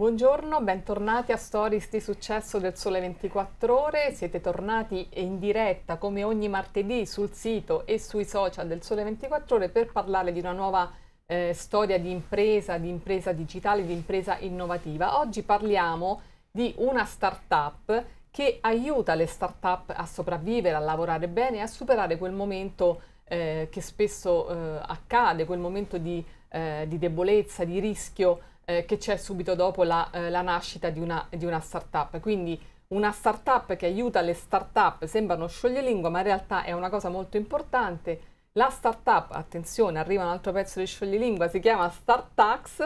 Buongiorno, bentornati a Stories di successo del Sole 24 Ore. Siete tornati in diretta come ogni martedì sul sito e sui social del Sole 24 Ore per parlare di una nuova eh, storia di impresa, di impresa digitale, di impresa innovativa. Oggi parliamo di una startup che aiuta le startup a sopravvivere, a lavorare bene e a superare quel momento eh, che spesso eh, accade, quel momento di, eh, di debolezza, di rischio eh, che c'è subito dopo la, eh, la nascita di una, di una startup. Quindi una startup che aiuta le startup, sembra uno scioglilingua, ma in realtà è una cosa molto importante. La startup, attenzione, arriva un altro pezzo di scioglilingua, si chiama Startax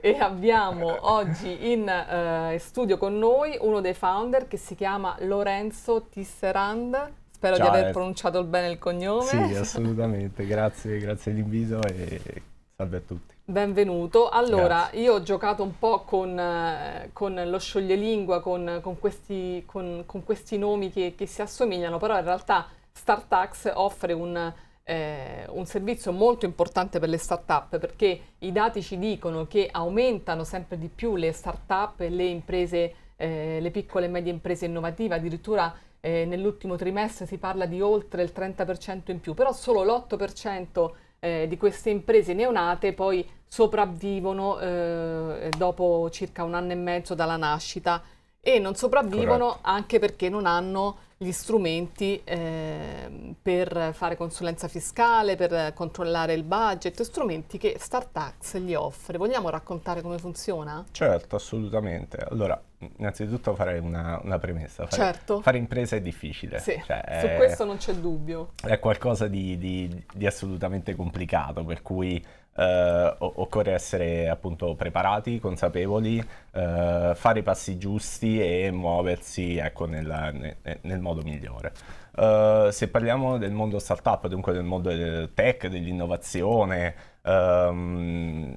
e abbiamo oggi in eh, studio con noi uno dei founder che si chiama Lorenzo Tisserand. Spero Ciao, di aver pronunciato bene il cognome. Sì, assolutamente, grazie, grazie all'invito e Salve a tutti. Benvenuto. Allora, Grazie. io ho giocato un po' con, eh, con lo scioglielingua, con, con, questi, con, questi, nomi che, che, si assomigliano, però in realtà StartAx offre un, eh, un servizio molto importante per le start-up perché i dati ci dicono che aumentano sempre di più le start-up e le imprese, eh, le piccole e medie imprese innovative, addirittura eh, nell'ultimo trimestre si parla di oltre il 30% in più, però solo l'8% eh, di queste imprese neonate poi sopravvivono eh, dopo circa un anno e mezzo dalla nascita e non sopravvivono Corretto. anche perché non hanno gli strumenti eh, per fare consulenza fiscale, per controllare il budget, strumenti che StartTax gli offre. Vogliamo raccontare come funziona? Certo, assolutamente. Allora, innanzitutto farei una, una premessa. Fare, certo. fare, impresa è difficile. Sì, cioè, su è, eh, questo non c'è dubbio. È qualcosa di, di, di assolutamente complicato, per cui eh, occorre essere appunto preparati, consapevoli, eh, fare i passi giusti e muoversi ecco, nella, nel modo migliore. Uh, se parliamo del mondo startup, dunque del mondo del tech, dell'innovazione, um,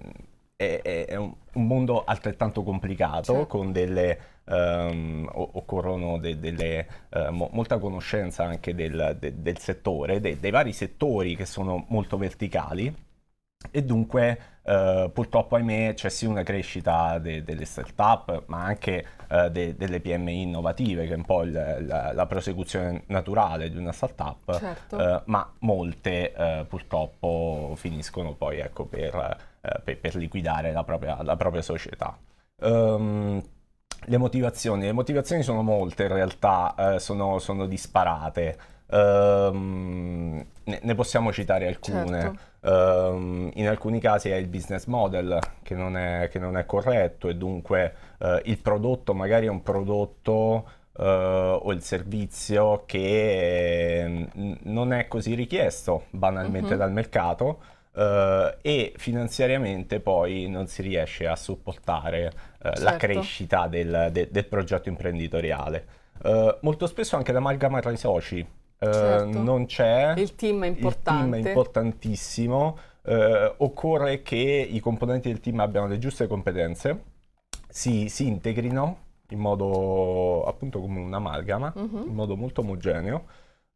è, è un, un, mondo altrettanto complicato certo. con delle Um, occorrono de, delle, uh, mo, molta conoscenza anche del, de, del settore, de, dei vari settori che sono molto verticali e dunque eh, purtroppo ahimè c'è sì una crescita de delle startup, ma anche eh, de delle PMI innovative che è un po' la, la, prosecuzione naturale di una startup, certo. eh, ma molte eh, purtroppo finiscono poi ecco, per, eh, per, per, liquidare la propria, la propria società. Um, le motivazioni. le motivazioni sono molte in realtà, eh, sono, sono disparate. Um, ne, possiamo citare alcune. Certo. Um, in alcuni casi è il business model che non è, che non è corretto e dunque uh, il prodotto magari è un prodotto uh, o il servizio che mm, non è così richiesto banalmente mm-hmm. dal mercato. Uh, e finanziariamente poi non si riesce a supportare certo. la crescita del, de, del progetto imprenditoriale. molto spesso anche l'amalgama tra i soci, eh, certo. non c'è. Il team è importante. Il team è importantissimo. Eh, occorre che i componenti del team abbiano le giuste competenze, si, si integrino in modo appunto come un'amalgama, mm -hmm. in modo molto omogeneo.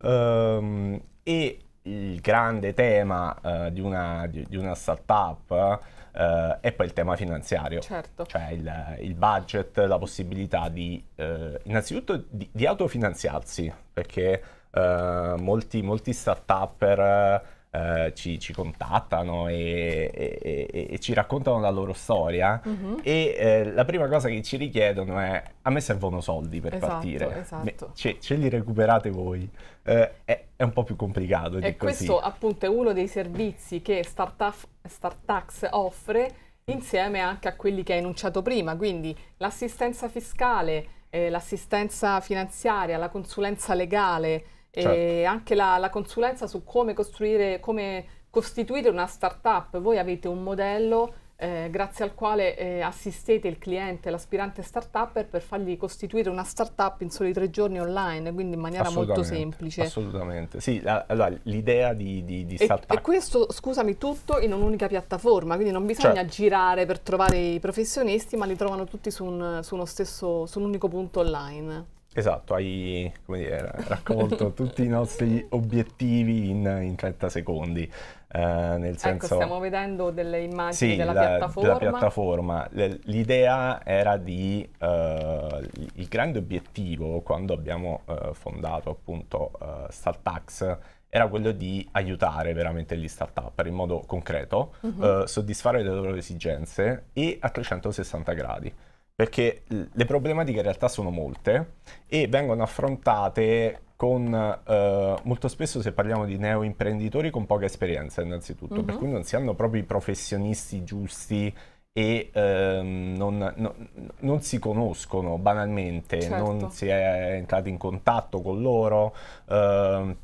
Um, e il grande tema uh, di, una, di, di, una, startup uh, è poi il tema finanziario, certo. cioè il, il, budget, la possibilità di uh, innanzitutto di, di autofinanziarsi, perché eh, molti, start-upper eh, ci, ci, contattano e, e, e, e, ci raccontano la loro storia mm-hmm. e eh, la prima cosa che ci richiedono è a me servono soldi per esatto, partire, esatto. Ce, ce, li recuperate voi. Eh, è, è, un po' più complicato di e così. questo appunto è uno dei servizi che Startup, Startax offre insieme anche a quelli che hai enunciato prima, quindi l'assistenza fiscale, eh, l'assistenza finanziaria, la consulenza legale, Certo. E anche la, la, consulenza su come costruire, come costituire una startup. Voi avete un modello eh, grazie al quale eh, assistete il cliente, l'aspirante startup per fargli costituire una startup in soli tre giorni online, quindi in maniera molto semplice. Assolutamente, sì, allora, l'idea di, di, di startup. E, questo, scusami, tutto in un'unica piattaforma, quindi non bisogna certo. girare per trovare i professionisti, ma li trovano tutti su un, su, stesso, su un unico punto online. Esatto, hai dire, raccolto tutti i nostri obiettivi in, in 30 secondi. Uh, nel ecco, senso, ecco, stiamo vedendo delle immagini sì, della, la, piattaforma. della, piattaforma. L'idea era di... Uh, il grande obiettivo quando abbiamo uh, fondato appunto Startax era quello di aiutare veramente gli startup in modo concreto, -huh. Mhm. soddisfare le loro esigenze e a 360 gradi perché le problematiche in realtà sono molte e vengono affrontate con eh, molto spesso se parliamo di neoimprenditori con poca esperienza innanzitutto, mm-hmm. per mhm. cui non si hanno proprio i professionisti giusti e ehm, non, no, non, si conoscono banalmente, certo. non si è entrati in contatto con loro, ehm,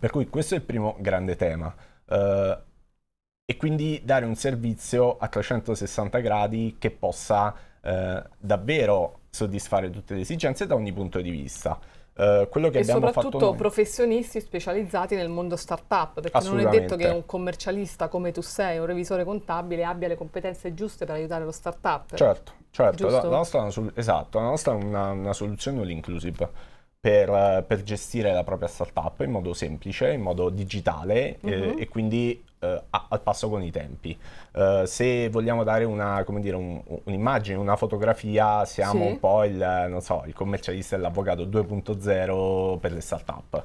per cui questo è il primo grande tema. Eh, e quindi dare un servizio a 360 gradi che possa eh, davvero soddisfare tutte le esigenze da ogni punto di vista. Uh, quello che e abbiamo fatto soprattutto noi. professionisti specializzati nel mondo startup, perché non è detto che un commercialista come tu sei, un revisore contabile, abbia le competenze giuste per aiutare lo startup. Certo, certo, la, la, nostra, esatto, la nostra è una, una soluzione all'inclusive per, per, gestire la propria startup in modo semplice, in modo digitale uh -huh. e, mhm. e quindi eh, al passo con i tempi. Eh, se vogliamo dare una, dire, un, un'immagine, una fotografia, siamo sì. un po' il, so, il commercialista e l'avvocato 2.0 per le start-up.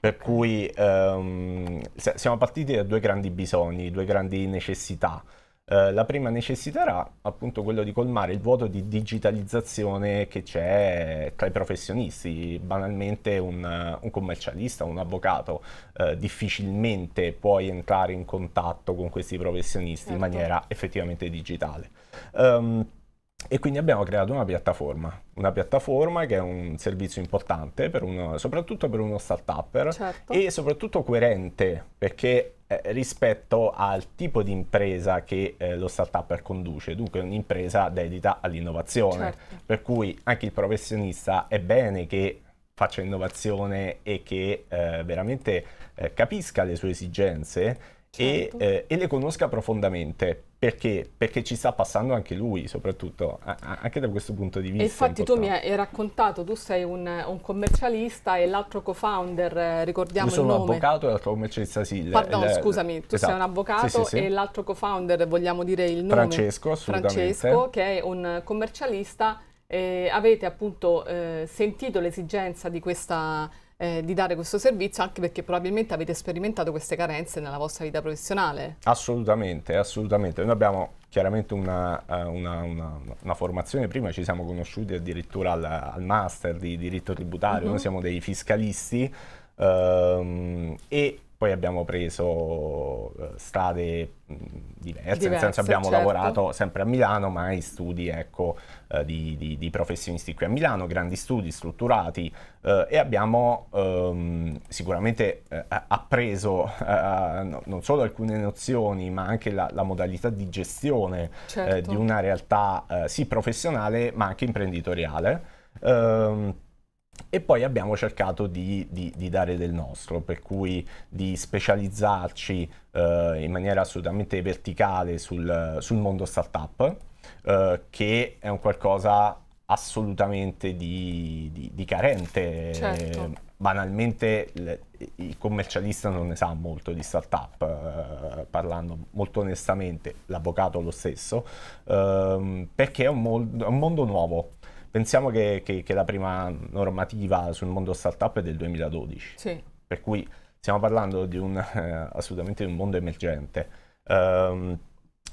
Per cui ehm, siamo partiti da due grandi bisogni, due grandi necessità. Eh, la prima necessità era appunto quello di colmare il vuoto di digitalizzazione che c'è tra i professionisti. Banalmente un, un commercialista, un avvocato eh, difficilmente puoi entrare in contatto con questi professionisti certo. in maniera effettivamente digitale. Um, e quindi abbiamo creato una piattaforma, una piattaforma che è un servizio importante per uno, soprattutto per uno start up certo. e soprattutto coerente perché eh, rispetto al tipo di impresa che eh, lo startup conduce, dunque un'impresa dedita all'innovazione, certo. per cui anche il professionista è bene che faccia innovazione e che eh, veramente eh, capisca le sue esigenze certo. e, eh, e le conosca profondamente, perché? Perché ci sta passando anche lui, soprattutto, anche da questo punto di vista. E infatti tu mi hai raccontato, tu sei un, un commercialista e l'altro co-founder, eh, ricordiamo Io il nome. sono un avvocato e l'altro commercialista sì. Pardon, scusami, tu esatto. sei un avvocato sì, sì, sì. e l'altro co-founder, vogliamo dire il nome. Francesco, assolutamente. Francesco, che è un commercialista. Eh, avete appunto eh, sentito l'esigenza di questa eh, di dare questo servizio anche perché probabilmente avete sperimentato queste carenze nella vostra vita professionale. Assolutamente, assolutamente. Noi abbiamo chiaramente una, eh, una, una, una formazione, prima ci siamo conosciuti addirittura al, al master di diritto tributario, uh -huh. noi mhm. siamo dei fiscalisti ehm, e poi abbiamo preso eh, strade diverse, diverse nel senso abbiamo certo. lavorato sempre a Milano, ma in studi ecco, eh, di, di, di, professionisti qui a Milano, grandi studi strutturati eh, e abbiamo ehm, sicuramente eh, appreso no, non solo alcune nozioni, ma anche la, la modalità di gestione eh, certo. di una realtà eh, sì professionale, ma anche imprenditoriale. Ehm, e poi abbiamo cercato di, di, di, dare del nostro, per cui di specializzarci eh, in maniera assolutamente verticale sul, sul mondo startup, eh, che è un qualcosa assolutamente di, di carente. Certo. banalmente le, il commercialista non ne sa molto di startup, eh, parlando molto onestamente, l'avvocato lo stesso, ehm, perché è un, mondo, è un mondo nuovo. Pensiamo che, che, che la prima normativa sul mondo startup è del 2012, sì. per cui stiamo parlando di un, eh, assolutamente di un mondo emergente. Um,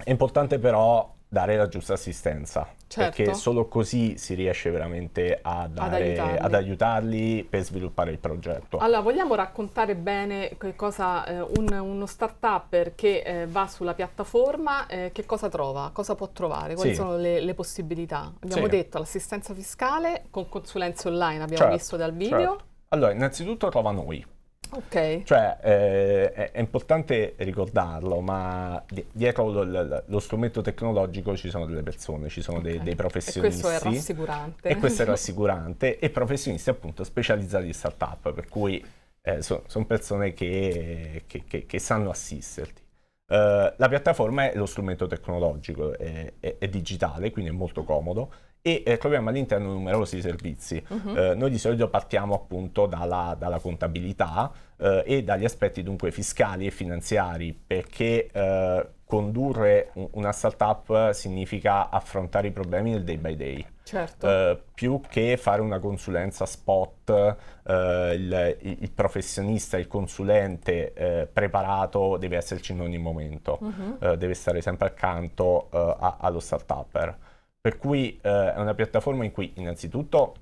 è importante però dare la giusta assistenza. Certo. Perché solo così si riesce veramente a dare, ad, aiutarli. ad, aiutarli. per sviluppare il progetto. Allora, vogliamo raccontare bene che cosa eh, un, uno start-up che eh, va sulla piattaforma, eh, che cosa trova, cosa può trovare, quali sì. sono le, le, possibilità? Abbiamo sì. detto l'assistenza fiscale con consulenze online, abbiamo certo, visto dal certo. video. Certo. Allora, innanzitutto trova noi Ok. Cioè, eh, è, è, importante ricordarlo, ma di, dietro lo, lo, lo, strumento tecnologico ci sono delle persone, ci sono okay. dei, dei, professionisti. E questo è rassicurante. E questo è rassicurante, e professionisti appunto specializzati in startup, per cui eh, so, sono persone che, che, che, che sanno assisterti. Uh, la piattaforma è lo strumento tecnologico, è, è, è digitale, quindi è molto comodo e eh, troviamo all'interno numerosi servizi. Uh-huh. Eh, noi di solito partiamo appunto dalla, dalla contabilità eh, e dagli aspetti dunque fiscali e finanziari perché eh, condurre una startup significa affrontare i problemi del day by day. Certo. Eh, più che fare una consulenza spot, eh, il, il, professionista, il consulente preparato deve esserci in ogni momento, uh-huh. deve stare sempre accanto a, allo startupper. Per cui eh, è una piattaforma in cui innanzitutto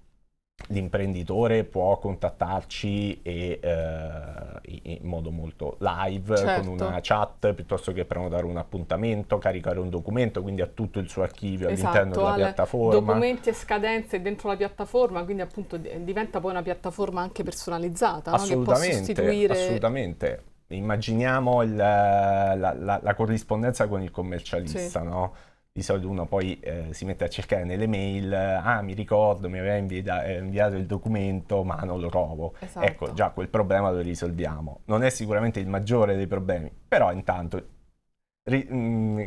l'imprenditore può contattarci e, eh, in modo molto live certo. con una chat piuttosto che prenotare un appuntamento, caricare un documento, quindi ha tutto il suo archivio esatto, all'interno della alle piattaforma. Documenti e scadenze dentro la piattaforma, quindi appunto diventa poi una piattaforma anche personalizzata, assolutamente, no? sostituire... assolutamente. Immaginiamo il, la, la, la, corrispondenza con il commercialista, sì. no? di solito uno poi eh, si mette a cercare nelle mail, ah mi ricordo mi aveva invia eh, inviato il documento ma non lo trovo. Esatto. Ecco, già quel problema lo risolviamo. Non è sicuramente il maggiore dei problemi, però intanto ri mh, mm,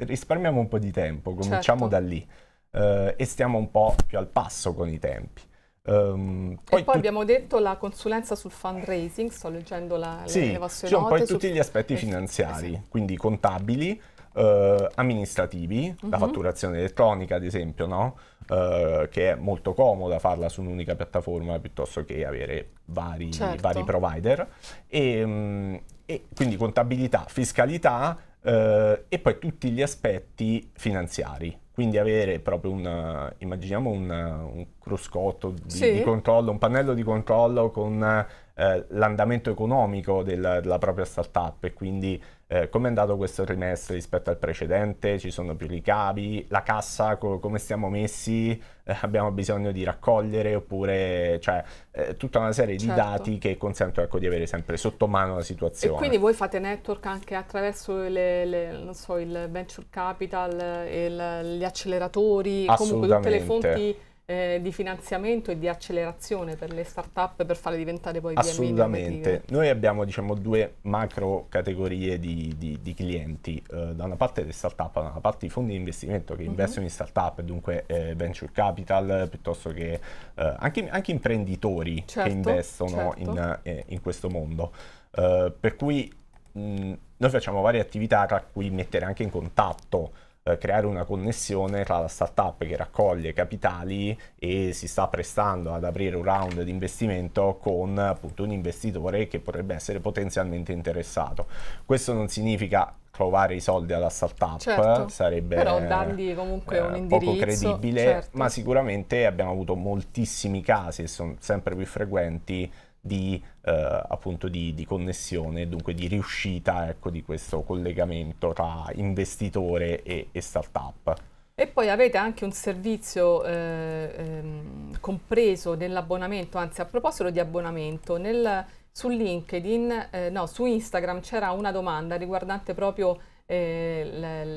risparmiamo un po' di tempo, cominciamo certo. da lì eh, e stiamo un po' più al passo con i tempi. Um, poi, poi abbiamo detto la consulenza sul fundraising, sto leggendo la, sì, le, le vostre cioè, note. Poi tutti gli aspetti eh, eh, finanziari, esatto. quindi contabili, eh, amministrativi, uh-huh. la mhm. fatturazione elettronica ad esempio, no? eh, che è molto comoda farla su un'unica piattaforma piuttosto che avere vari, certo. vari provider, e, ehm, e quindi contabilità, fiscalità eh, e poi tutti gli aspetti finanziari. Quindi avere proprio un, immaginiamo un, un cruscotto di, sì. di, controllo, un pannello di controllo con eh, l'andamento economico del, della propria startup e quindi eh, Come è andato questo trimestre rispetto al precedente? Ci sono più ricavi? La cassa co- come stiamo messi? Eh, abbiamo bisogno di raccogliere oppure cioè, eh, tutta una serie certo. di dati che consentono ecco, di avere sempre sotto mano la situazione. E quindi voi fate network anche attraverso le, le, so, il venture capital, il, gli acceleratori, comunque tutte le fonti eh, di finanziamento e di accelerazione per le start-up per farle diventare poi Assolutamente. Noi abbiamo diciamo, due macro categorie di, di, di clienti, eh, da una parte le start-up, da una parte i fondi di investimento che uh mhm. -huh. investono in start-up, dunque eh, venture capital, piuttosto che eh, anche, anche, imprenditori certo, che investono certo. in, eh, in, questo mondo. Eh, per cui mh, noi facciamo varie attività tra cui mettere anche in contatto eh, creare una connessione tra la startup che raccoglie capitali e si sta prestando ad aprire un round di investimento con appunto un investitore che potrebbe essere potenzialmente interessato. Questo non significa trovare i soldi alla startup certo, sarebbe però dargli comunque eh, un indirizzo, poco credibile certo. ma sicuramente abbiamo avuto moltissimi casi e sono sempre più frequenti di, eh, appunto di, di connessione, dunque di riuscita ecco, di questo collegamento tra investitore e, e startup. E poi avete anche un servizio eh, ehm, compreso nell'abbonamento, anzi a proposito di abbonamento, nel, su LinkedIn, eh, no, su Instagram c'era una domanda riguardante proprio eh,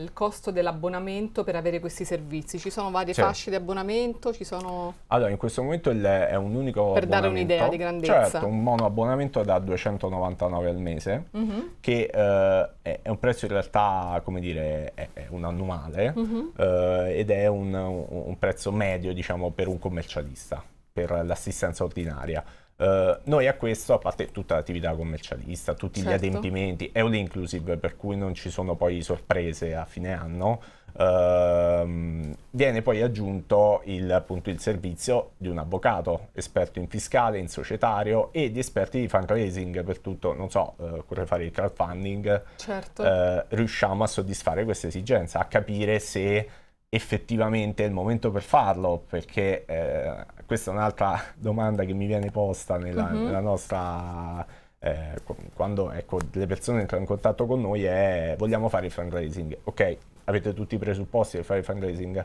il costo dell'abbonamento per avere questi servizi? Ci sono varie certo. fasce di abbonamento? Sono... Allora, in questo momento il, è un unico Per dare un'idea di grandezza. Certo, un mono abbonamento da 299 al mese, mm -hmm. che eh, è, un prezzo in realtà, come dire, è, è un annuale mm -hmm. eh, ed è un, un prezzo medio, diciamo, per un commercialista, per l'assistenza ordinaria. Eh, noi a questo, a parte tutta l'attività commercialista, tutti certo. gli adempimenti, è all inclusive, per cui non ci sono poi sorprese a fine anno, uh, viene poi aggiunto il, appunto, il servizio di un avvocato, esperto in fiscale, in societario e di esperti di fundraising per tutto, non so, uh, fare il crowdfunding, certo. Eh, riusciamo a soddisfare questa esigenza, a capire se effettivamente è il momento per farlo, perché eh, questa è un'altra domanda che mi viene posta nella, mm-hmm. nella nostra... Eh, quando ecco, le persone entrano in contatto con noi è vogliamo fare il fundraising. Ok, avete tutti i presupposti per fare il fundraising?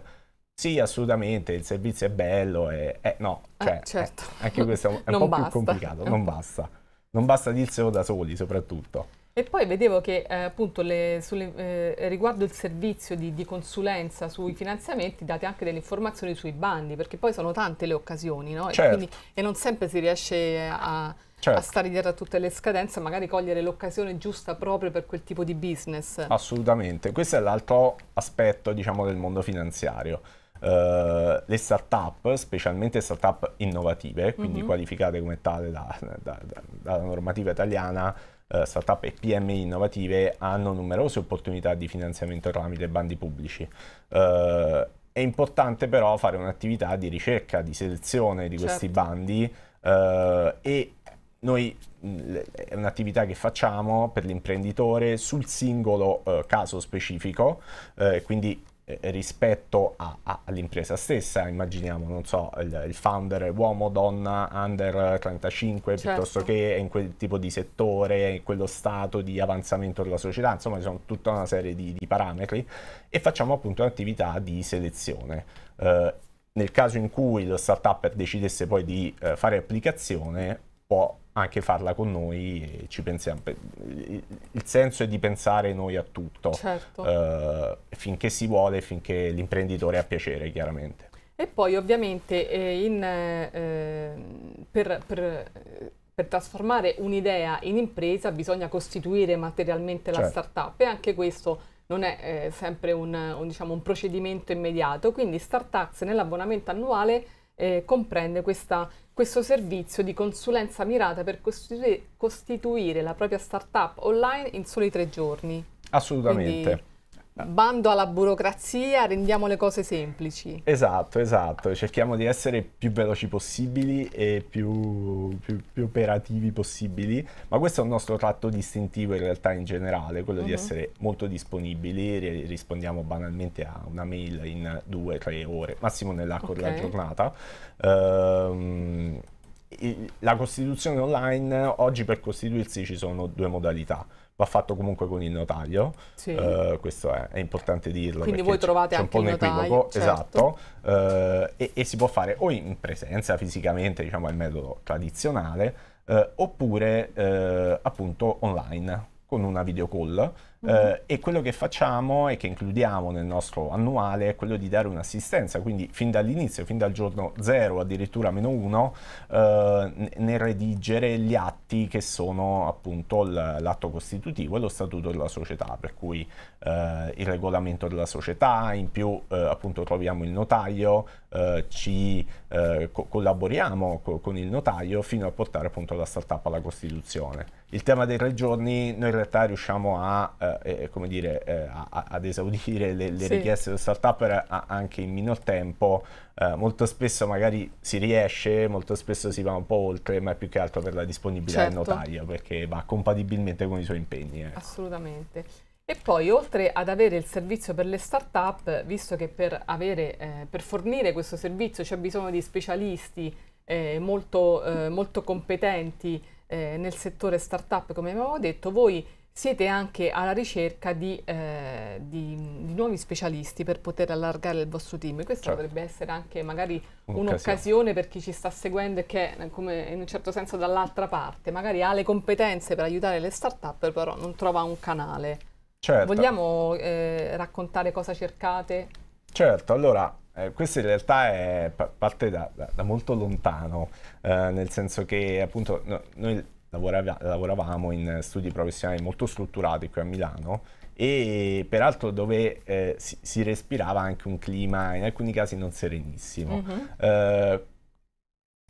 Sì, assolutamente, il servizio è bello, È, eh, no, cioè, eh, certo. anche questo è un, è po' basta. più complicato, non basta. Non basta dirselo da soli soprattutto. E poi vedevo che eh, appunto le, sulle, eh, riguardo il servizio di, di, consulenza sui finanziamenti date anche delle informazioni sui bandi, perché poi sono tante le occasioni, no? certo. e, quindi, e, non sempre si riesce a, certo. a, stare dietro a tutte le scadenze, magari cogliere l'occasione giusta proprio per quel tipo di business. Assolutamente, questo è l'altro aspetto diciamo, del mondo finanziario. Uh, le start-up, specialmente start-up innovative, quindi mm -hmm. qualificate come tale dalla da, da, da normativa italiana, eh, startup e PMI innovative hanno numerose opportunità di finanziamento tramite bandi pubblici. Eh, è importante però fare un'attività di ricerca, di selezione di certo. questi bandi eh, e noi è un'attività che facciamo per l'imprenditore sul singolo eh, caso specifico, eh, quindi eh, rispetto a, a, all'impresa stessa. Immaginiamo, non so, il, il founder uomo, donna, under 35, certo. piuttosto che in quel tipo di settore, in quello stato di avanzamento della società, insomma, ci sono tutta una serie di, di, parametri e facciamo appunto un'attività di selezione. Eh, nel caso in cui lo startup decidesse poi di eh, fare applicazione, può anche farla con noi ci pensiamo. Il senso è di pensare noi a tutto, certo. eh, finché si vuole, finché l'imprenditore ha piacere, chiaramente. E poi ovviamente eh, in, eh, per, per, per, trasformare un'idea in impresa bisogna costituire materialmente la certo. startup e anche questo non è eh, sempre un, un, diciamo, un procedimento immediato, quindi Startups nell'abbonamento annuale eh, comprende questa, questo servizio di consulenza mirata per costituire, costituire la propria startup online in soli tre giorni. Assolutamente. Quindi, Bando alla burocrazia, rendiamo le cose semplici. Esatto, esatto. Cerchiamo di essere più veloci possibili e più, più, più operativi possibili, ma questo è un nostro tratto distintivo in realtà in generale, quello uh -huh. di mhm. essere molto disponibili, R rispondiamo banalmente a una mail in due, tre ore, massimo nell'arco okay. della giornata. Um, la costituzione online oggi per costituirsi ci sono due modalità va fatto comunque con il notaio, sì. uh, questo è, è, importante dirlo. Quindi voi trovate anche un po' un equivoco, certo. esatto, uh, e, e, si può fare o in presenza fisicamente, diciamo è il metodo tradizionale, uh, oppure appunto online con una video call Mm-hmm. Eh, e quello che facciamo e che includiamo nel nostro annuale è quello di dare un'assistenza, quindi fin dall'inizio, fin dal giorno 0, addirittura meno 1, eh, nel redigere gli atti che sono appunto l'atto costitutivo e lo statuto della società, per cui eh, il regolamento della società, in più eh, appunto troviamo il notaio, eh, ci eh, co collaboriamo co con il notaio fino a portare appunto la startup alla Costituzione. Il tema dei tre giorni noi in realtà riusciamo a eh, come dire, eh, a, ad esaudire le, le sì. richieste dello startup a, anche in minor tempo, eh, molto spesso magari si riesce, molto spesso si va un po' oltre, ma è più che altro per la disponibilità certo. del notaio, perché va compatibilmente con i suoi impegni. Ecco. Assolutamente. E poi oltre ad avere il servizio per le start-up, visto che per, avere, eh, per fornire questo servizio c'è bisogno di specialisti eh, molto, eh, molto, competenti eh, nel settore start-up, come abbiamo detto, voi siete anche alla ricerca di, eh, di, di, nuovi specialisti per poter allargare il vostro team. Questa certo. potrebbe essere anche magari un'occasione per chi ci sta seguendo e che è in un certo senso dall'altra parte, magari ha le competenze per aiutare le start-up, però non trova un canale. Certo. Vogliamo eh, raccontare cosa cercate? Certo, allora eh, questo in realtà è, parte da, da, da molto lontano, eh, nel senso che appunto no, noi lavorava, lavoravamo in studi professionali molto strutturati qui a Milano e peraltro dove eh, si, si, respirava anche un clima in alcuni casi non serenissimo. Mm-hmm. Eh,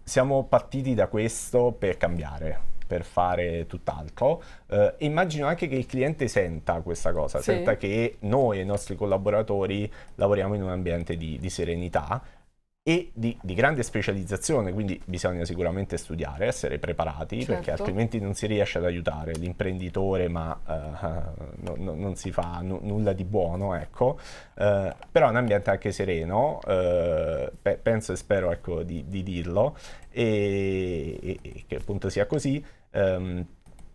siamo partiti da questo per cambiare, per fare tutt'altro eh, immagino anche che il cliente senta questa cosa, sì. senta che noi e i nostri collaboratori lavoriamo in un ambiente di, di serenità e di, di, grande specializzazione, quindi bisogna sicuramente studiare, essere preparati, certo. perché altrimenti non si riesce ad aiutare l'imprenditore, ma uh, no, no, non si fa nulla di buono, ecco. Uh, però è un ambiente anche sereno, uh, pe penso e spero ecco, di, di, dirlo, e, e, che appunto sia così. Um,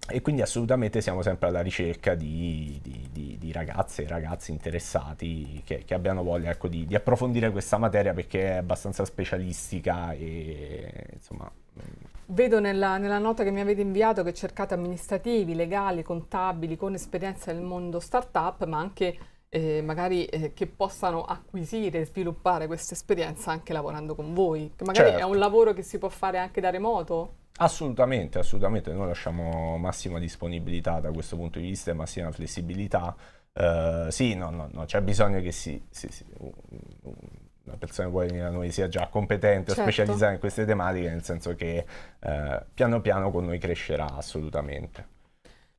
e quindi assolutamente siamo sempre alla ricerca di, di, di, di ragazze e ragazzi interessati che, che abbiano voglia ecco, di, approfondire questa materia perché è abbastanza specialistica e insomma... Mm. Vedo nella, nella, nota che mi avete inviato che cercate amministrativi, legali, contabili con esperienza nel mondo startup ma anche eh, magari eh, che possano acquisire e sviluppare questa esperienza anche lavorando con voi, che magari certo. è un certo. lavoro che si può fare anche da remoto. Assolutamente, assolutamente, noi lasciamo massima disponibilità da questo punto di vista e massima flessibilità. Uh, sì, no, no, no, c'è bisogno che si, si, si una persona che vuole venire da noi sia già competente certo. o specializzata in queste tematiche, nel senso che uh, piano piano con noi crescerà assolutamente.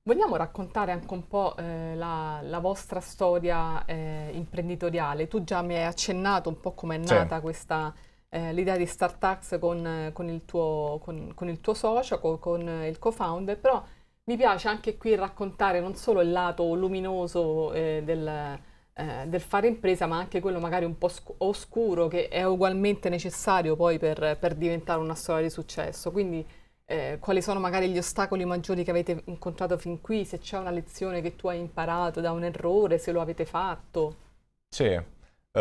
Vogliamo raccontare anche un po' eh, la, la, vostra storia eh, imprenditoriale? Tu già mi hai accennato un po' come è nata sì. questa, eh, l'idea di Startax con, con, il tuo, con, con, il tuo socio, con, con il co-founder, però mi piace anche qui raccontare non solo il lato luminoso eh, del, eh, del, fare impresa, ma anche quello magari un po' oscuro che è ugualmente necessario poi per, per diventare una storia di successo. Quindi, eh, quali sono magari gli ostacoli maggiori che avete incontrato fin qui, se c'è una lezione che tu hai imparato da un errore, se lo avete fatto. Sì, uh,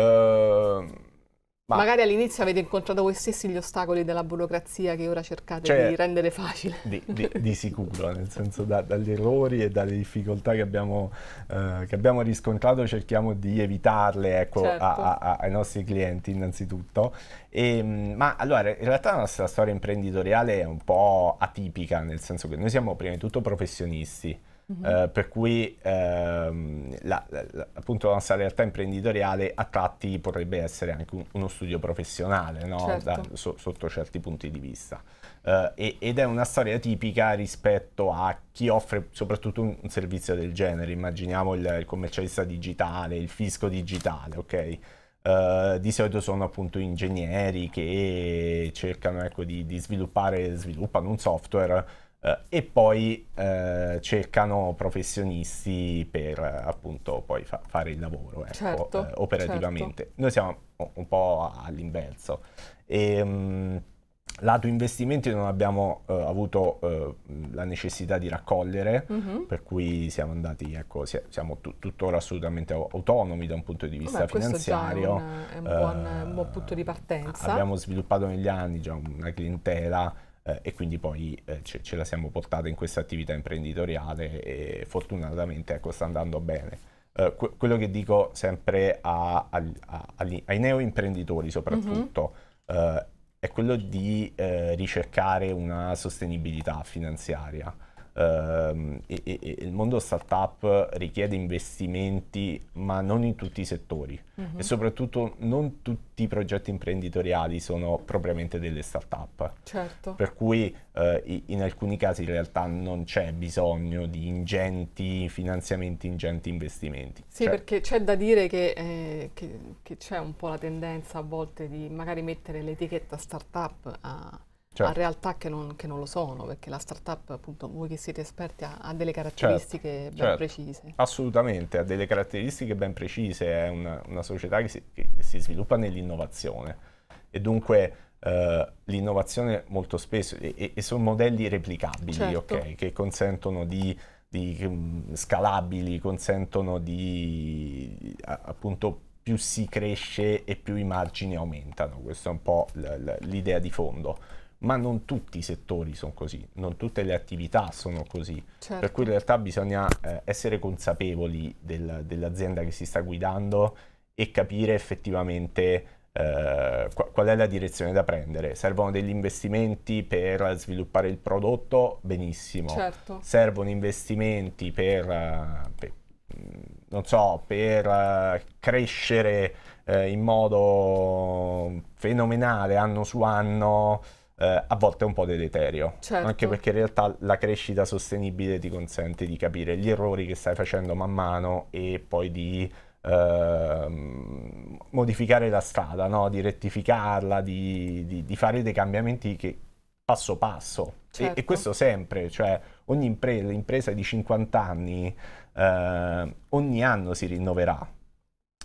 ma Magari all'inizio avete incontrato voi stessi gli ostacoli della burocrazia che ora cercate cioè, di rendere facile. Di, di, di sicuro, nel senso da, dagli errori e dalle difficoltà che abbiamo, eh, che abbiamo riscontrato cerchiamo di evitarle ecco, certo. a, a, ai nostri clienti innanzitutto. E, ehm, ma allora, in realtà la nostra storia imprenditoriale è un po' atipica, nel senso che noi siamo prima di tutto professionisti. Mm-hmm. Eh, per cui ehm, la, la, appunto la nostra realtà imprenditoriale a tratti potrebbe essere anche un, uno studio professionale no? certo. da, so, sotto certi punti di vista. Eh, e, ed è una storia tipica rispetto a chi offre soprattutto un, un servizio del genere. Immaginiamo il, il, commercialista digitale, il fisco digitale, ok? Uh, di solito sono appunto ingegneri che cercano ecco, di, di, sviluppare, sviluppano un software eh, e poi eh, cercano professionisti per appunto poi fa fare il lavoro ecco, certo, eh, operativamente. Certo. Noi siamo un po' all'inverso. Ehm, lato investimenti non abbiamo eh, avuto eh, la necessità di raccogliere, mm -hmm. per cui siamo andati, ecco, siamo tuttora assolutamente autonomi da un punto di vista Beh, finanziario. È un, è un, buon, un buon punto di partenza. Abbiamo sviluppato negli anni già una clientela eh, e quindi poi eh, ce, ce, la siamo portata in questa attività imprenditoriale e fortunatamente ecco, sta andando bene. Eh, que quello che dico sempre a, a, a, ai neoimprenditori soprattutto mm -hmm. è quello di eh, ricercare una sostenibilità finanziaria. Ehm, e, e, il mondo startup richiede investimenti, ma non in tutti i settori mm-hmm. e soprattutto non tutti i progetti imprenditoriali sono propriamente delle startup. Certo. Per cui eh, in alcuni casi in realtà non c'è bisogno di ingenti finanziamenti, ingenti investimenti. Sì, cioè, perché c'è da dire che, eh, che, che c'è un po' la tendenza a volte di magari mettere l'etichetta startup a certo. a realtà che non, che non, lo sono, perché la startup, appunto, voi che siete esperti, ha, ha delle caratteristiche certo, ben certo. precise. Assolutamente, ha delle caratteristiche ben precise, è una, una società che si, che si, sviluppa nell'innovazione e dunque eh, l'innovazione molto spesso, e, e sono modelli replicabili, certo. okay, che consentono di mm, scalabili consentono di appunto più si cresce e più i margini aumentano questa è un po' l'idea di fondo ma non tutti i settori sono così, non tutte le attività sono così, certo. per cui in realtà bisogna eh, essere consapevoli del, dell'azienda che si sta guidando e capire effettivamente eh, qual è la direzione da prendere. Servono degli investimenti per eh, sviluppare il prodotto? Benissimo. Certo. Servono investimenti per, eh, per non so, per eh, crescere uh, in modo fenomenale anno su anno eh, a volte è un po' deleterio, certo. anche perché in realtà la crescita sostenibile ti consente di capire gli errori che stai facendo man mano e poi di eh, modificare la strada, no? di rettificarla, di, di, di, fare dei cambiamenti che passo passo. Certo. E, e, certo. questo sempre, cioè ogni impresa, impresa di 50 anni eh, ogni anno si rinnoverà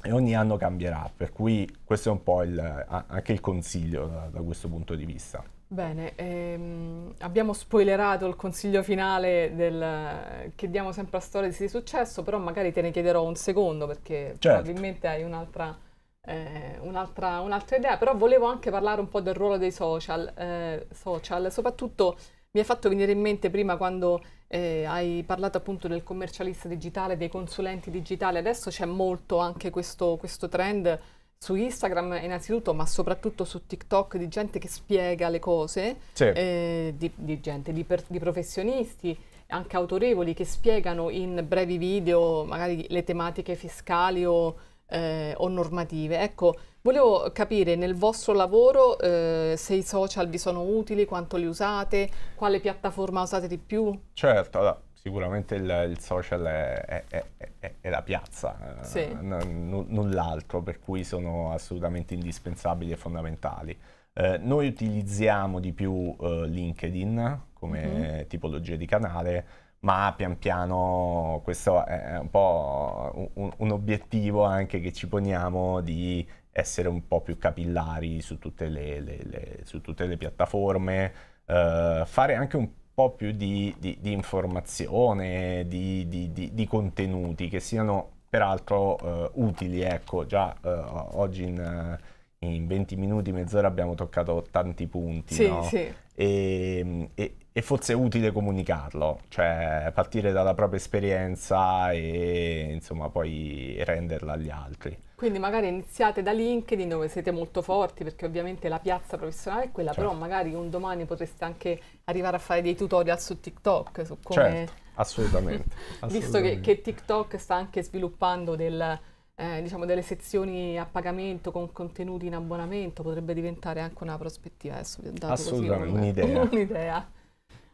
e ogni anno cambierà, per cui questo è un po' il, anche il consiglio da, da questo punto di vista. Bene, ehm, abbiamo spoilerato il consiglio finale del, che diamo sempre a storie di successo, però magari te ne chiederò un secondo perché certo. probabilmente hai un'altra, eh, un'altra, un'altra, idea, però volevo anche parlare un po' del ruolo dei social, eh, social soprattutto mi è fatto venire in mente prima quando eh, hai parlato appunto del commercialista digitale, dei consulenti digitali, adesso c'è molto anche questo, questo trend su Instagram innanzitutto, ma soprattutto su TikTok di gente che spiega le cose, sì. eh, di, di, gente, di, per, di, professionisti anche autorevoli che spiegano in brevi video magari le tematiche fiscali o, eh, o normative. Ecco, volevo capire nel vostro lavoro eh, se i social vi sono utili, quanto li usate, quale piattaforma usate di più? Certo, allora sicuramente il, il social è, è, è, è, la piazza, eh, sì. n- null'altro, per cui sono assolutamente indispensabili e fondamentali. Eh, noi utilizziamo di più eh, LinkedIn come mm-hmm. tipologia di canale, ma pian piano questo è un po' un, un, obiettivo anche che ci poniamo di essere un po' più capillari su tutte le, le, le, su tutte le piattaforme, eh, fare anche un po' più di, di, di informazione, di, di, contenuti che siano peraltro eh, utili. Ecco, già eh, oggi in, eh, in 20 minuti, mezz'ora abbiamo toccato tanti punti. Sì, no? sì. E, ehm, e, e, forse è utile comunicarlo, cioè partire dalla propria esperienza e insomma poi renderla agli altri. Quindi magari iniziate da LinkedIn dove siete molto forti perché ovviamente la piazza professionale è quella, certo. però magari un domani potreste anche arrivare a fare dei tutorial su TikTok, su come... Certo, assolutamente. assolutamente. Visto che, che, TikTok sta anche sviluppando del, eh, diciamo delle sezioni a pagamento con contenuti in abbonamento, potrebbe diventare anche una prospettiva. Adesso vi ho dato assolutamente, così, un'idea. un'idea.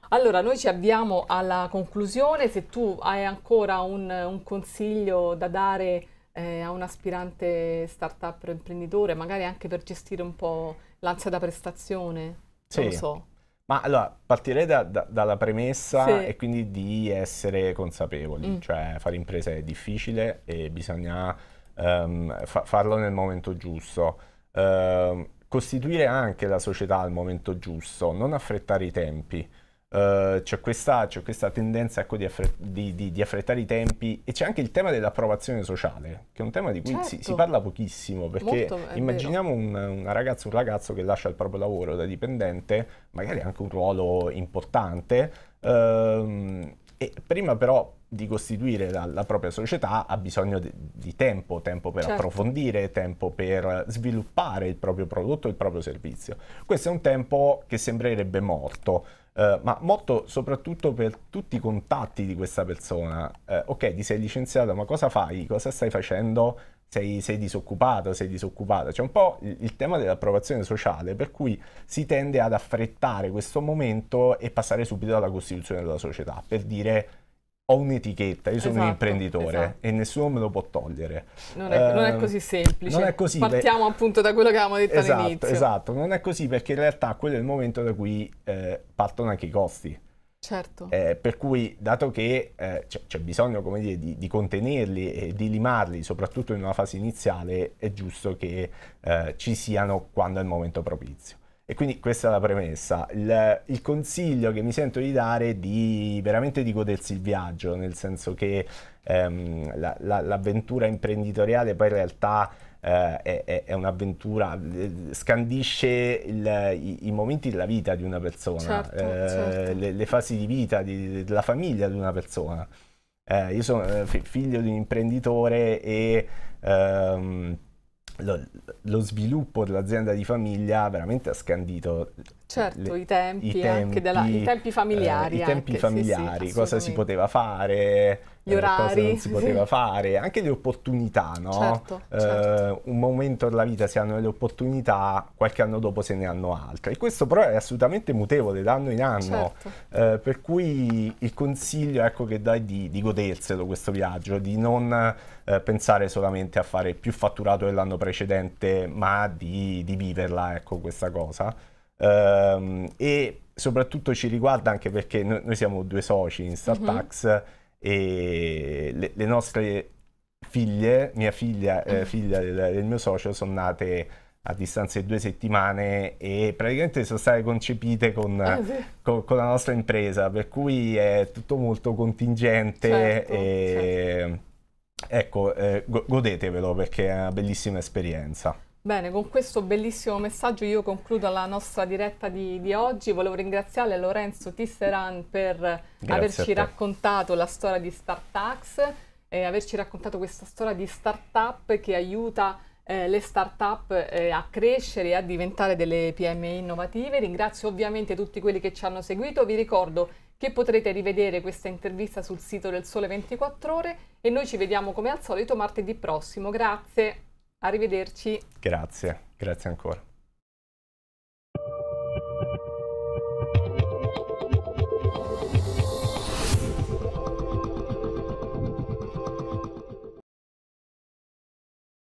Allora, noi ci avviamo alla conclusione, se tu hai ancora un, un consiglio da dare eh, a un aspirante startup o imprenditore, magari anche per gestire un po' l'ansia da prestazione? Sì. Non lo so. Ma allora, partirei da, da, dalla premessa sì. e quindi di essere consapevoli, mm. cioè fare impresa è difficile e bisogna um, fa- farlo nel momento giusto. Uh, costituire anche la società al momento giusto, non affrettare i tempi. Eh, c'è, questa, c'è, questa, tendenza ecco, di, affre- di, di, di, affrettare i tempi e c'è anche il tema dell'approvazione sociale, che è un tema di cui certo. si, si, certo. parla pochissimo, perché Molto, immaginiamo un, una ragazza un ragazzo che lascia il proprio lavoro da dipendente, magari anche un ruolo importante, ehm, e prima però di costituire la, la propria società ha bisogno de, di tempo, tempo per certo. approfondire, tempo per sviluppare il proprio prodotto, il proprio servizio. Questo è un tempo che sembrerebbe morto. Eh, ma molto soprattutto per tutti i contatti di questa persona. Uh, ok, ti sei licenziato, ma cosa fai? Cosa stai facendo? Sei, sei disoccupato, sei disoccupata. C'è un po' il, il tema dell'approvazione sociale, per cui si tende ad affrettare questo momento e passare subito alla costituzione della società, per dire ho un'etichetta, io sono esatto, un imprenditore esatto. e nessuno me lo può togliere. Non è, eh, non è ehm, così semplice. Non è così. Partiamo beh, appunto da quello che avevamo detto esatto, all'inizio. Esatto, non è così perché in realtà quello è il momento da cui eh, partono anche i costi. Certo. Eh, per cui, dato che eh, c'è bisogno come dire, di, di, contenerli e di limarli, soprattutto in una fase iniziale, è giusto che eh, ci siano quando è il momento propizio. E quindi questa è la premessa. Il, il, consiglio che mi sento di dare è di veramente di godersi il viaggio, nel senso che ehm, la, la, l'avventura imprenditoriale poi in realtà eh, è, è, un'avventura, eh, scandisce il, i, i, momenti della vita di una persona, certo, eh, certo. Le, le, fasi di vita di, della famiglia di una persona. Eh, io sono eh, figlio di un imprenditore e... Ehm, lo, lo sviluppo dell'azienda di famiglia veramente ha scandito cioè, certo, le, i, tempi, i, tempi, della, i tempi familiari. Eh, I tempi anche, familiari, sì, sì, cosa si poteva fare, gli eh, orari. cosa non si poteva fare, anche le opportunità, no? Certo, eh, certo. Un momento della vita si hanno le opportunità, qualche anno dopo se ne hanno altre. E questo però è assolutamente mutevole d'anno in anno, certo. eh, per cui il consiglio ecco, che dai di, di goderselo questo viaggio, di non eh, pensare solamente a fare più fatturato dell'anno precedente, ma di, di viverla ecco, questa cosa. Um, e soprattutto ci riguarda anche perché no, noi, siamo due soci in Startax uh mhm. -huh. e le, le, nostre figlie, mia figlia, uh -huh. eh, mhm. figlia del, del, mio socio, sono nate a distanza di due settimane e praticamente sono state concepite con, eh, sì. con, con la nostra impresa, per cui è tutto molto contingente certo, e certo. ecco, eh, godetevelo perché è una bellissima esperienza. Bene, con questo bellissimo messaggio io concludo la nostra diretta di, di oggi. Volevo ringraziare Lorenzo Tisseran per Grazie averci raccontato la storia di StartAx e averci raccontato questa storia di startup che aiuta eh, le startup eh, a crescere e a diventare delle PMI innovative. Ringrazio ovviamente tutti quelli che ci hanno seguito. Vi ricordo che potrete rivedere questa intervista sul sito del Sole 24 Ore e noi ci vediamo come al solito martedì prossimo. Grazie. Arrivederci. Grazie, grazie ancora.